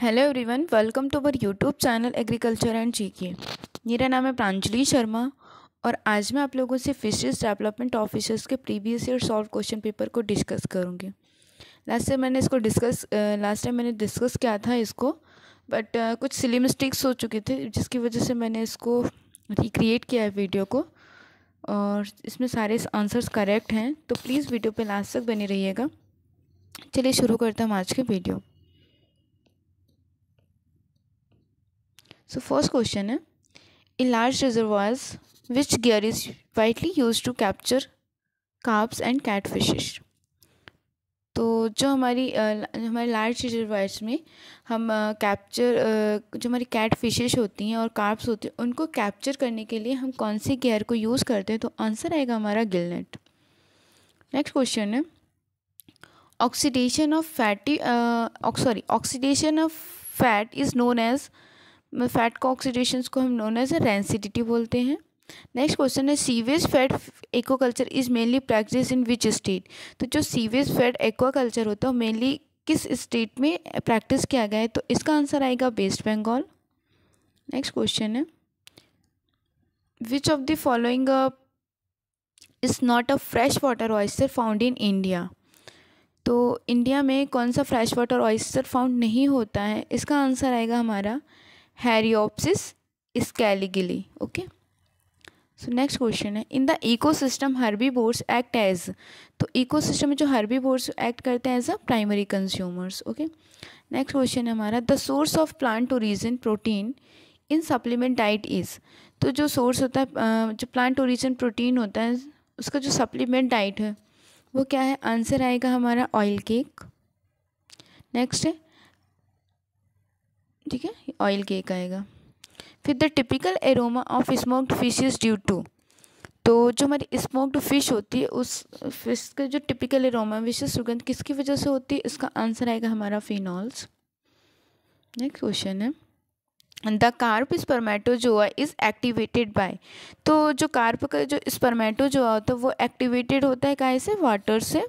Hello everyone welcome to our YouTube channel agriculture and GK मेरा नाम है प्रांजलि शर्मा और आज मैं आप लोगों से फिशेस डेवलपमेंट ऑफिसर्स के previous year solve question paper को डिस्कस करूँगी लास्ट टाइम मैंने इसको डिस्कस लास्ट टाइम मैंने डिस्कस किया था इसको बट uh, कुछ सिली मिस्टेक्स हो चुके थे जिसकी वजह से मैंने इसको रिक्रिएट किया है वीडियो को और इसमें सारे आंसर्स करेक्ट हैं तो प्लीज़ वीडियो पर लास्ट तक बने रहिएगा चलिए शुरू करते हूँ हम आज के वीडियो सो फर्स्ट क्वेश्चन है in large large which gear is widely use to capture carps and cat fishes तो जो हमारी हमारे लार्ज रिजर्वायर्स में हम कैप्चर जो हमारी कैट फिशेज होती हैं और कार्प्स होते हैं उनको कैप्चर करने के लिए हम कौन से गेयर को यूज़ करते हैं तो आंसर आएगा हमारा गिलनेट नेक्स्ट क्वेश्चन है oxidation of fatty sorry oxidation of fat is known as fat का ऑक्सीडेशन को हम नोन एज रेंसिडिटी बोलते हैं नेक्स्ट क्वेश्चन है sewage fed aquaculture is mainly practice in which state तो जो सीवेज फैट एक्वाकल्चर होता है मेनली किस स्टेट में प्रैक्टिस किया गया है तो इसका आंसर आएगा वेस्ट बंगाल नेक्स्ट क्वेश्चन है which of the following is not a fresh water oyster found in India तो इंडिया में कौन सा फ्रेश वाटर ऑयस्टर फाउंड नहीं होता है इसका आंसर आएगा हमारा Hyriopsis schlegelii okay so next question है in the ecosystem herbivores act as तो इकोसिस्टम में जो बोर्ड्स एक्ट करते हैं as a primary consumers okay next question है हमारा the source of plant origin protein in supplement diet is तो जो सोर्स होता है जो प्लांट ओरिजिन प्रोटीन होता है उसका जो सप्लीमेंट डाइट है वो क्या है आंसर आएगा हमारा ऑयल केक नेक्स्ट है ठीक है ऑयल केक आएगा फिर the typical aroma of smoked fish is due to तो जो हमारी स्मोक्ड फिश होती है उस फिश का जो टिपिकल एरोमा विशेष सुगंध किसकी वजह से होती है इसका आंसर आएगा हमारा फिनॉल्स नेक्स्ट क्वेश्चन है the carp spermatozoa is activated by तो जो कार्प का जो स्पर्मेटोजोआ होता है वो एक्टिवेटेड होता है कैसे से वाटर से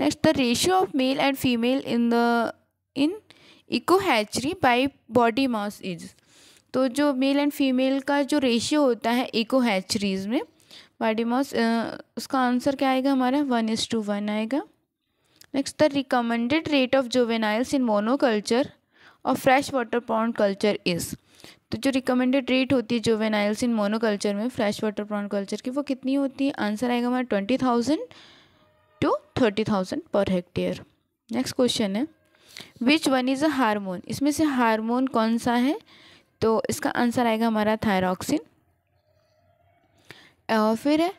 next the ratio of male and female in the in eco hatchery by body mass is तो जो मेल एंड फीमेल का जो रेशियो होता है इको हैचरीज में बॉडी मास उसका आंसर क्या आएगा हमारा वन इज टू वन आएगा next the recommended rate of juveniles in monoculture और fresh water pond culture is तो जो रिकमेंडेड रेट होती है जोवेनाइल्स इन मोनोकल्चर में फ्रेश वाटर पॉन्ड कल्चर की वो कितनी होती है आंसर आएगा हमारा twenty thousand to thirty thousand per hectare next question है which one is a hormone इसमें से हारमोन कौन सा है तो इसका आंसर आएगा हमारा थायरॉक्सिन और फिर है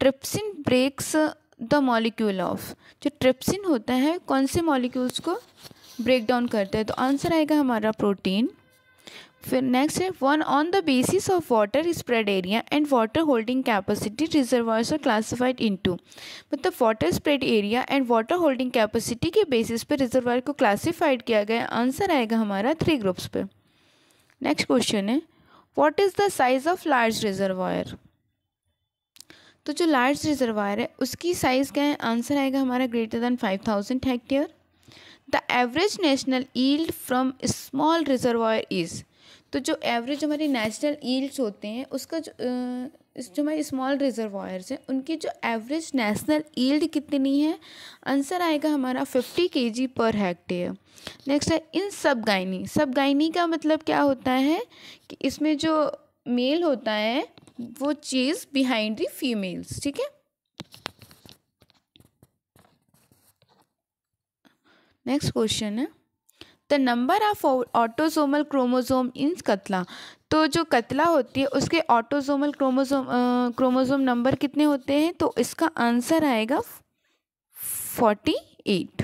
trypsin breaks the molecule of जो ट्रिप्सिन होता है कौन से मॉलिक्यूल्स को ब्रेक डाउन करता है तो आंसर आएगा हमारा प्रोटीन फिर नेक्स्ट है one on the basis of water spread area and water holding capacity reservoirs are classified into मतलब water spread area and water holding capacity के बेसिस पर रिजर्वायर को क्लासिफाइड किया गया आंसर आएगा हमारा थ्री ग्रुप्स पर नेक्स्ट क्वेश्चन है what is the size of large reservoir तो जो लार्ज रिजर्वायर है उसकी साइज़ क्या है आंसर आएगा हमारा greater than five thousand hectare the average national yield from small reservoir is तो जो एवरेज हमारी नेशनल ईल्ड्स होते हैं उसका जो जो हमारे स्मॉल रिजर्वायर्स हैं उनकी जो एवरेज नेशनल ईल्ड कितनी है आंसर आएगा हमारा फिफ्टी के जी पर हेक्टेयर नेक्स्ट है इन सब गायनी सब गायनी का मतलब क्या होता है कि इसमें जो मेल होता है वो चीज़ बिहाइंड दी फीमेल्स ठीक है नेक्स्ट क्वेश्चन है the number of autosomal chromosome in catla तो जो कतला होती है उसके ऑटोजोमल क्रोमोजोम क्रोमोजोम नंबर कितने होते हैं तो इसका आंसर आएगा फोर्टी एट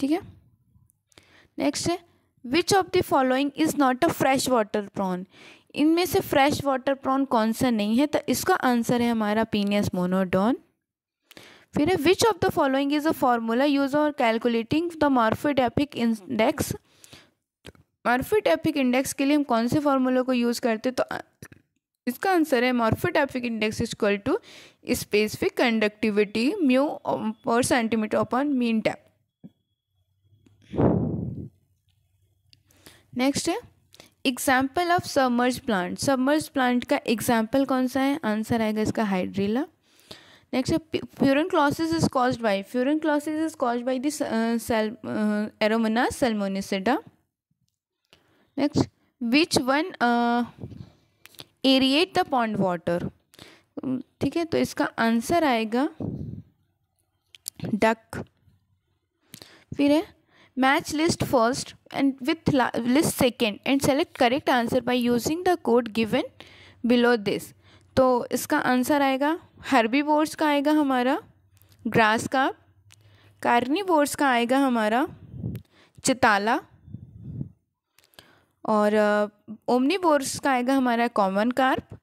ठीक है नेक्स्ट है which of the following is not a fresh water prawn इनमें से फ्रेश वाटर प्रॉन कौन सा नहीं है तो इसका आंसर है हमारा पीनियस मोनोडॉन फिर है which of the following is a formula use और calculating the morphoedaphic index morphoedaphic index के लिए हम कौन से फॉर्मूला को यूज़ करते तो इसका आंसर है morphoedaphic index is equal to specific conductivity mu per centimetre upon mean depth next है example of submerge plant submerge plant का एग्जाम्पल कौन सा है आंसर आएगा इसका हाइड्रीला नेक्स्ट है furunculosis is caused by furunculosis is caused by this cell aeromonas salmonicida next which one aerate the pond water ठीक है तो इसका आंसर आएगा डक फिर है match list first and with list second and select correct answer by using the code given below this तो इसका answer आएगा बोर्ड्स का आएगा हमारा ग्रास कार्नी बोर्ड्स का आएगा हमारा चिताला और ओमनी uh, बोर्स का आएगा हमारा common carp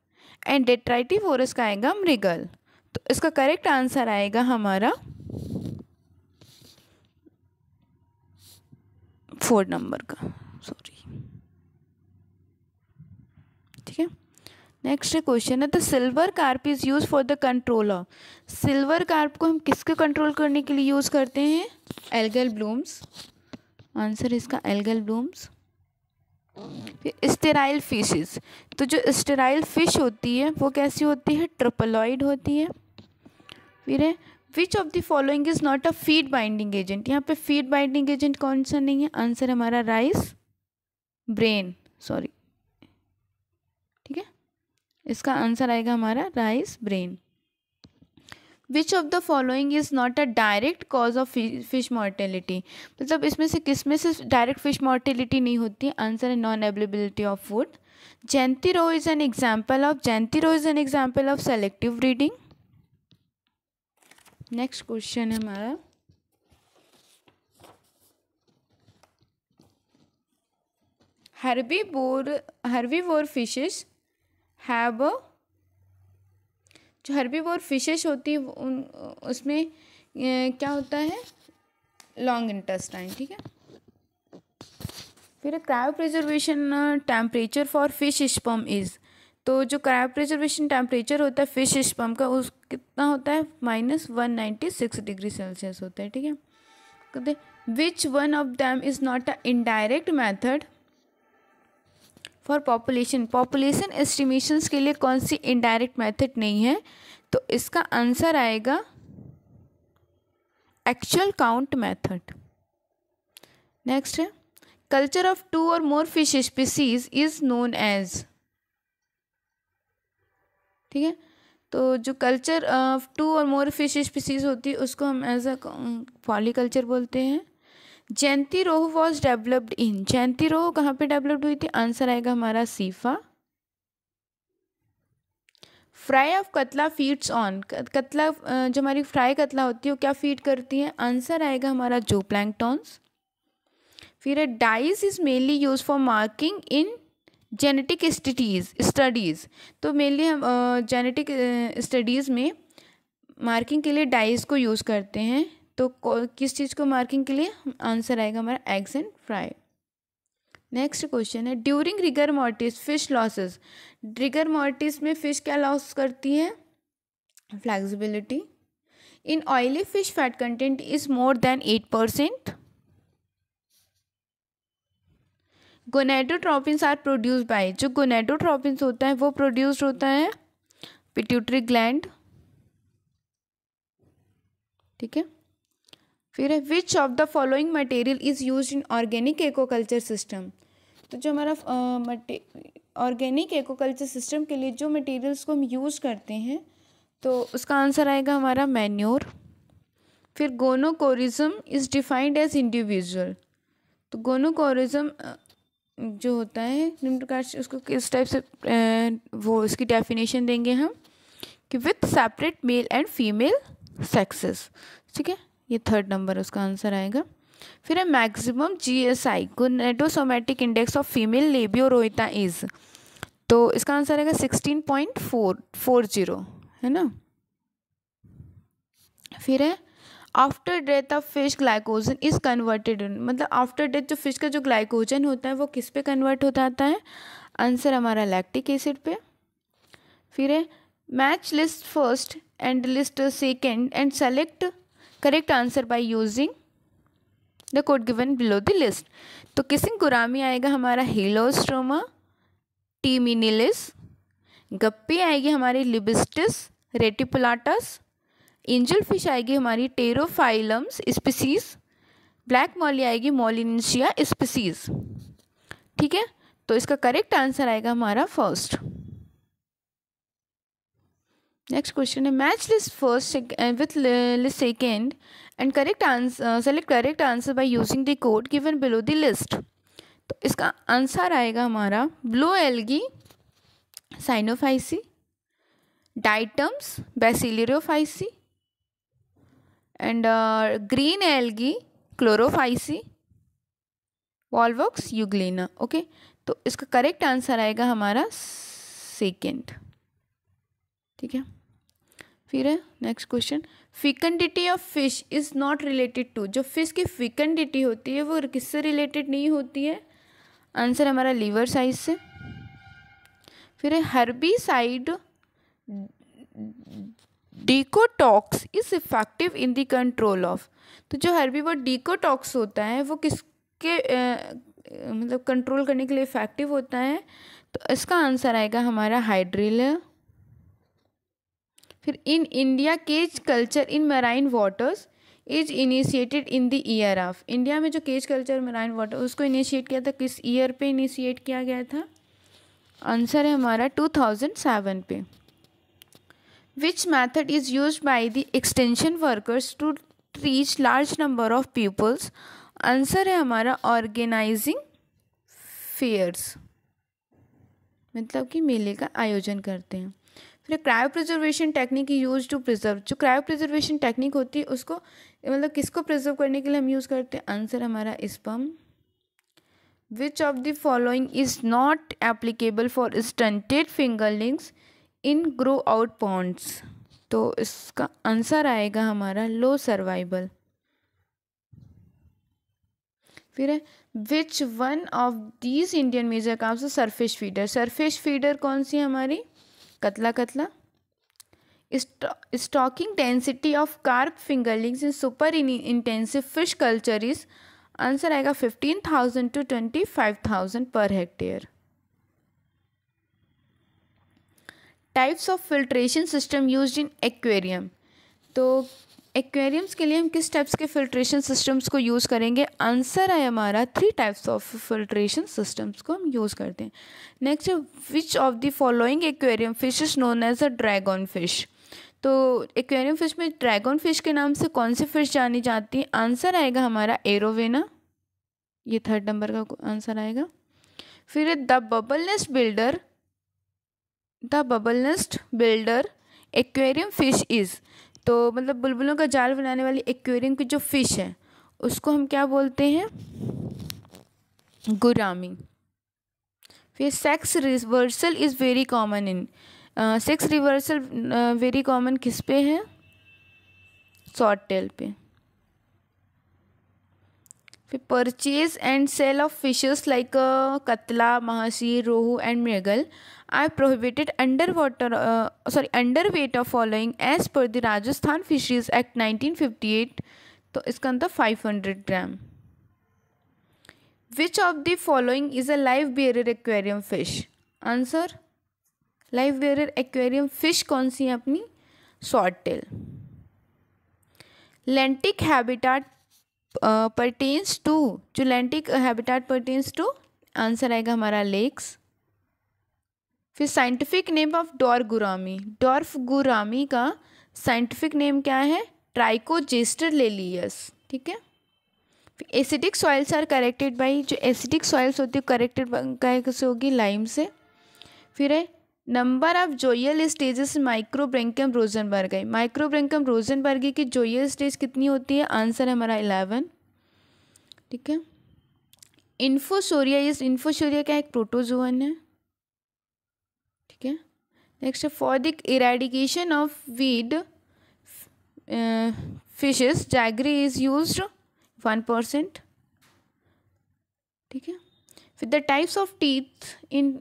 and detritivores का आएगा मृगल तो इसका करेक्ट आंसर आएगा हमारा फोर नंबर का नेक्स्ट क्वेश्चन है the silver carp is use for the controller silver carp को हम किसके कंट्रोल करने के लिए यूज़ करते हैं एल्गल ब्लूम्स आंसर इसका एल्गल ब्लूम्स फिर स्टेराइल फिशेस तो जो स्टेराइल फिश होती है वो कैसी होती है ट्रिपलॉइड होती है फिर है which of the following is not a feed binding agent यहाँ पे फीड बाइंडिंग एजेंट कौन सा नहीं है आंसर हमारा राइस ब्रेन सॉरी इसका आंसर आएगा हमारा rice bran which of the following is not a direct cause of fish mortality मतलब इसमें से किस में से डायरेक्ट फिश मॉर्टेलिटी नहीं होती आंसर है non availability of food rohu is an example of rohu is an example of selective breeding next question है हमारा herbivore herbivore fishes have जो हर्बीवोर फिशेस होती है उन उसमें क्या होता है लॉन्ग इंटेस्टाइन ठीक है फिर cryopreservation temperature for fish sperm is तो जो क्रायो प्रिजर्वेशन टेम्परेचर होता है फिश स्पम का उस कितना होता है minus one ninety six degree Celsius होता है ठीक है कहते which one of them is not a indirect method for population population estimation के लिए कौन सी इनडायरेक्ट मेथड नहीं है तो इसका आंसर आएगा एक्चुअल काउंट मेथड नेक्स्ट है culture of two or more fish species is known as ठीक है तो जो culture of two or more fish species होती है उसको हम एज अ पॉलीकल्चर बोलते हैं जयंती रोह वॉज डेवलप्ड इन जयंती रोह कहाँ पे डेवलप्ड हुई थी आंसर आएगा हमारा सीफा fry of catla feeds on catla जो हमारी फ्राई कतला होती है वो क्या फीड करती है आंसर आएगा हमारा जो प्लैंकटॉन्स फिर dyes is mainly use for marking in genetic studies studies तो मेनली हम जेनेटिक स्टडीज़ में मार्किंग के लिए डाइज को यूज़ करते हैं तो किस चीज़ को मार्किंग के लिए आंसर आएगा हमारा eggs and fry next question है during rigor mortis fish loses rigor mortis में फिश क्या लॉस करती है flexibility in oily fish fat content is more than eight percent gonadotropins are produce by जो गोनेडोट्रॉपिन्स होता है वो प्रोड्यूस्ड होता है पिट्यूटरी ग्लैंड ठीक है फिर है which of the following material is use in organic aquaculture system तो जो हमारा ऑर्गेनिक एकोकल्चर सिस्टम के लिए जो मटेरियल्स को हम यूज़ करते हैं तो उसका आंसर आएगा हमारा मैन्योर फिर gonochorism is defined as individual तो गोनोकोरिज्म जो होता है निम्न प्रकार से उसको किस टाइप से वो उसकी डेफिनेशन देंगे हम कि with separate male and female sexes ठीक है ये थर्ड नंबर उसका आंसर आएगा फिर है maximum G S I index of female Labeo rohita is तो इसका आंसर आएगा sixteen point four four zero है ना फिर है after death of fish glycogen is converted मतलब आफ्टर डेथ जो फिश का जो ग्लाइकोजन होता है वो किस पे कन्वर्ट हो जाता है आंसर हमारा लैक्टिक एसिड पे फिर है match list first and list second and select correct answer by using the code given below the list तो किसिंग गुरामी आएगा हमारा हीलोस्ट्रोमा टीमिनिलिस गप्पी आएगी हमारी लिबिस्टिस रेटिपुलाटस एंजल फिश आएगी हमारी टेरोफाइलम्स स्पीसीज ब्लैक मॉली आएगी मोलिनशिया स्पीसीज ठीक है तो इसका करेक्ट आंसर आएगा हमारा फर्स्ट नेक्स्ट क्वेश्चन है match list first with list second and correct answer select correct answer by using the code given below the list तो इसका आंसर आएगा हमारा blue algae Cyanophyceae diatoms Bacillariophyceae and green algae Chlorophyceae Volvox Euglena okay तो इसका correct answer आएगा हमारा second ठीक है फिर है next question fecundity of fish is not related to जो फिश की फिकंडिटी होती है वो किससे रिलेटेड नहीं होती है आंसर हमारा लीवर साइज से फिर है साइड डिकोटॉक्स is effective in the control of तो जो वो डिकोटॉक्स होता है वो किसके मतलब कंट्रोल करने के लिए इफेक्टिव होता है तो इसका आंसर आएगा हमारा हाइड्रिल फिर in India cage culture in marine waters is initiated in the year of India में जो केज कल्चर मराइन वाटर उसको इनिशिएट किया था किस ईयर पे इनिशिएट किया गया था आंसर है हमारा टू थाउजेंड सेवन पे which method is use by the extension workers to reach large number of peoples answer है हमारा ऑर्गेनाइजिंग फेयर्स मतलब कि मेले का आयोजन करते हैं फिर cryopreservation technique use to preserve जो क्रायो प्रिजर्वेशन टेक्निक होती है उसको मतलब किसको प्रिजर्व करने के लिए हम यूज़ करते हैं आंसर हमारा sperm which of the following is not applicable for stunted fingerlings in grow out ponds तो इसका आंसर आएगा हमारा लो सर्वाइवल फिर है which one of these Indian major carps surface feeder surface feeder कौन सी हमारी catla catla stocking density of carp fingerlings in super intensive fish culture is answer आएगा fifteen thousand to twenty five thousand per hectare types of filtration system use in aquarium तो aquariums के लिए हम किस types के फिल्ट्रेशन सिस्टम्स को use करेंगे answer है हमारा three types of filtration systems को हम यूज़ करते हैं next which of the following aquarium fish is known as a dragon fish तो एक्वेरियम फिश में ड्रैगन फिश के नाम से कौन सी फिश जानी जाती है आंसर आएगा हमारा एरोवेना ये थर्ड नंबर का आंसर आएगा फिर the bubble nest builder the bubble nest builder aquarium fish is तो मतलब बुलबुलों का जाल बनाने वाली एक्वेरियम की जो फ़िश है उसको हम क्या बोलते हैं गुरामी फिर sex reversal is very common in sex reversal very common किस पे है शॉर्ट टेल पे फिर purchase and sale of fishes like catla mahseer rohu and mrigal are prohibited under water sorry under weight of following age पर द राजस्थान फिशरीज एक्ट 1958 तो इसका अंतर 500 gram which of the following is a live bearer aquarium fish answer live bearer aquarium fish कौन सी है अपनी short tail lentic habitat pertains to जो lentic habitat pertains to answer आएगा हमारा लेक्स फिर scientific name of dwarf gourami dwarf gourami का scientific name क्या है ट्राइकोजेस्टर लेलियस ठीक है फिर acidic soils are corrected by जो एसिडिक सॉइल्स होती है करेक्टेड कैसे होगी लाइम से फिर है number of zoeal stages Macrobrachium rosenbergii Macrobrachium bergii की जोयल स्टेज कितनी होती है आंसर है हमारा इलेवन ठीक है इन्फोसोरिया इस इन्फोसोरिया का एक प्रोटोजोअन है ठीक है next for the eradication of weed fishes jaggery is use one percent ठीक है फिर the types of teeth in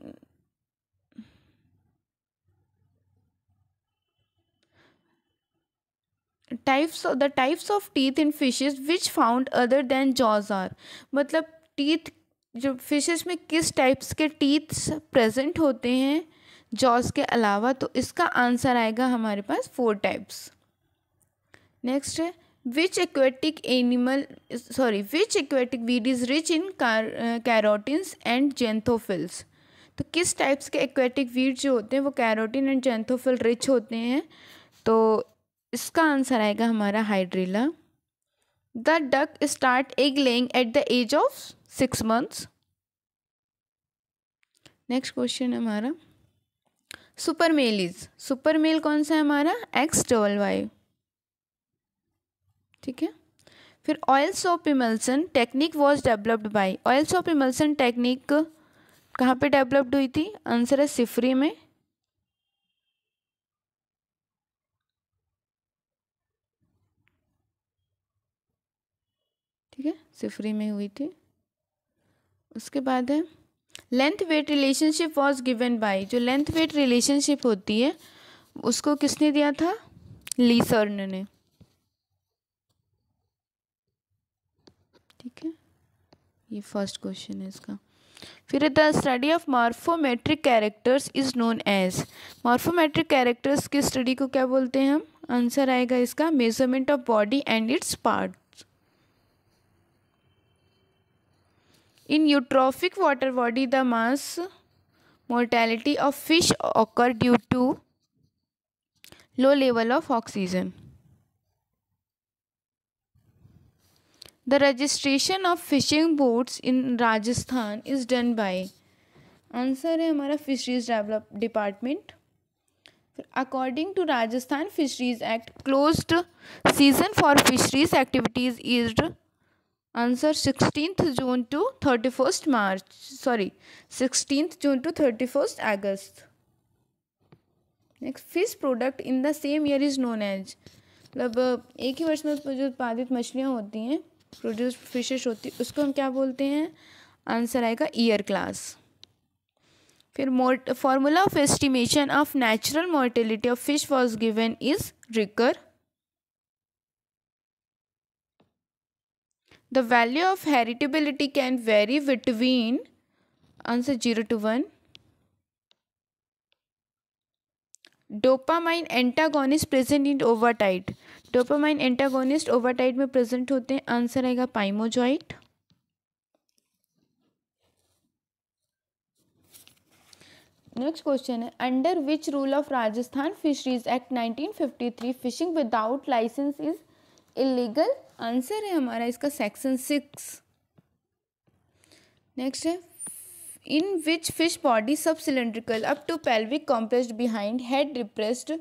types the types of teeth in fishes which found other than jaws are मतलब teeth जो fishes में किस types के teeth present होते हैं जॉस के अलावा तो इसका आंसर आएगा हमारे पास फोर टाइप्स नेक्स्ट है which aquatic animal sorry which aquatic weed is rich in carotenes and xanthophylls तो किस टाइप्स के एक्वेटिक वीड जो होते हैं वो कैरोटिन एंड जेंथोफिल रिच होते हैं तो इसका आंसर आएगा हमारा hydrilla the duck start egg laying at the age of six months next question हमारा super male is super male कौन सा है हमारा एक्स डबल वाई ठीक है फिर oil soap emulsion technique was developed by oil soap emulsion technique कहाँ पे डेवलप्ड हुई थी आंसर है सिफरी में ठीक है सिफरी में हुई थी उसके बाद है length weight relationship was given by जो लेंथ वेट रिलेशनशिप होती है उसको किसने दिया था लीसर्न ने ठीक है ये फर्स्ट क्वेश्चन है इसका फिर the study of morphometric characters is known as morphometric characters की स्टडी को क्या बोलते हैं हम आंसर आएगा इसका measurement of body and its part in eutrophic water body the mass mortality of fish occur due to low level of oxygen the registration of fishing boats in Rajasthan is done by answer है हमारा fisheries develop department according to Rajasthan fisheries act close season for fisheries activities is answer sixteen June to thirty first March sorry sixteen June to thirty first August next fish product in the same year is known as मतलब एक ही वर्ष में जो उत्पादित मछलियाँ होती हैं produce fishes होती है उसको हम क्या बोलते हैं आंसर आएगा ईयर क्लास फिर Mott formula of estimation of natural mortality of fish was given is Ricker The value of heritability can vary between answer 0 to 1. Dopamine antagonist present in Ovatide dopamine antagonist Ovatide में present होते हैं answer आएगा pimozide next question है under which rule of Rajasthan fisheries act 1953 fishing without license is illegal answer है हमारा इसका section six next है in which fish body sub cylindrical up to pelvic compressed behind head depressed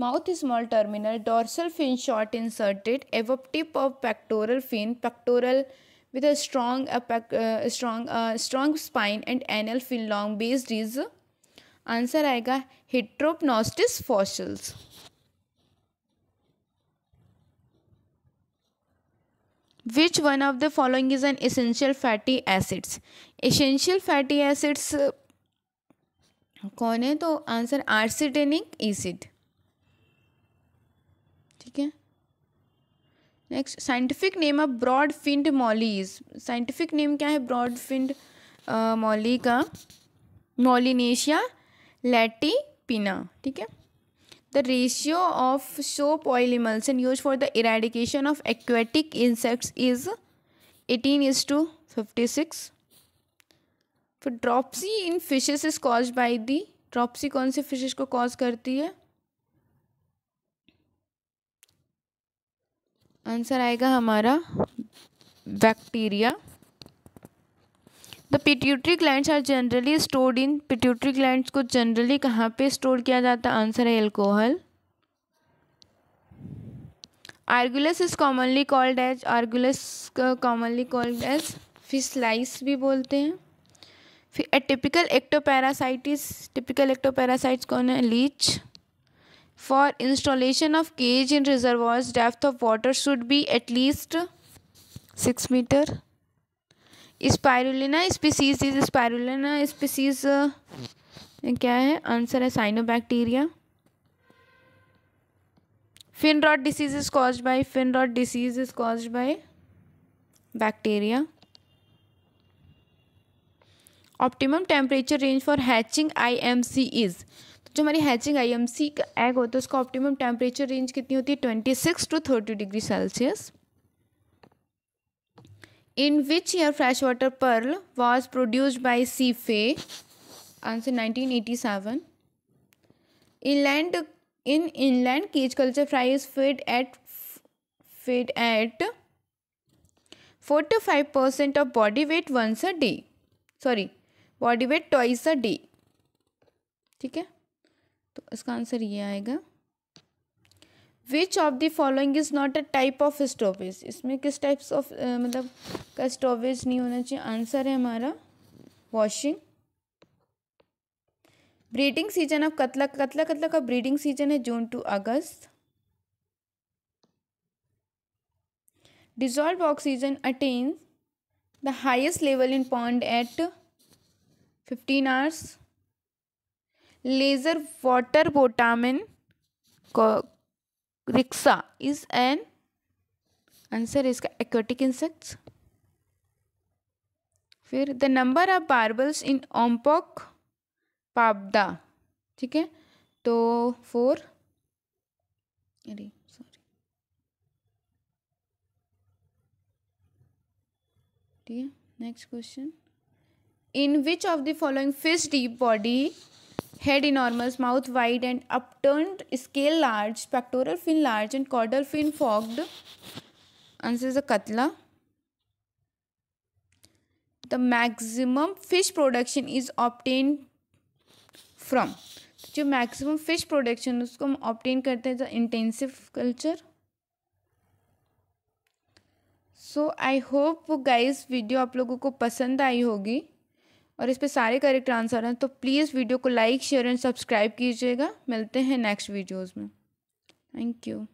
mouth small terminal dorsal fin short inserted above tip of pectoral fin pectoral with a strong strong strong spine and anal fin long based is answer आएगा Heteropneustes fossilis which one of the following is an essential fatty acids essential fatty acids कौन है तो answer arachidonic acid ठीक है next scientific name of broad finned mollies scientific name क्या है broad फिंड Molly का मॉलिनेशिया पिना ठीक है the ratio of soap oil emulsion used for the eradication of aquatic insects is 18 is to 56 फिर dropsy in fishes is cause by the dropsy कौन से fishes को कॉज करती है आंसर आएगा हमारा bacteria the pituitary glands are generally stored in pituitary glands को generally कहाँ पे स्टोर किया जाता आंसर है alcohol argulus is commonly called as argulus commonly called as fish lice भी बोलते हैं फिर a typical ectoparasites typical ectoparasites कौन है leech for installation of cage in reservoirs depth of water should be at least six meter spirulina species is spirulina species क्या है answer है cyanobacteria fin rot disease is cause by fin rot disease is cause by bacteria optimum temperature range for hatching I M C is तो जो हमारी hatching I M सी का egg होता है उसका ऑप्टिमम टेम्परेचर रेंज कितनी होती है twenty six to thirty degree Celsius in which year fresh water pearl was produced by CIFA answer nineteen eighty seven in land in inland कीच culture fry is fed at fed at forty five percent of body weight once a day sorry body weight twice a day ठीक है तो इसका आंसर ये आएगा which of the following is not a type of stoppage इसमें किस types of मतलब का स्टोवेज नहीं होना चाहिए आंसर है हमारा वॉशिंग ब्रीडिंग सीजन ऑफ कतला कतला कतला का ब्रीडिंग सीजन है June to August dissolve oxygen attain the highest level in pond at fifteen hours lesser water boatman Corixa is an answer इसका एक्वेटिक इंसेक्ट्स फिर the number of barbels in Ompok pabda ठीक है तो four अरे sorry ठीक है next question in which of the following fish deep body head enormous mouth wide and upturn scale large pectoral fin large and caudal fin forked answer is a catla the maximum fish production is obtain from जो maximum fish production उसको हम obtain करते हैं the intensive culture so I hope guys video आप लोगों को पसंद आई होगी और इस पर सारे करेक्ट आंसर हैं तो प्लीज़ वीडियो को लाइक शेयर एंड सब्सक्राइब कीजिएगा मिलते हैं नेक्स्ट वीडियोज़ में थैंक यू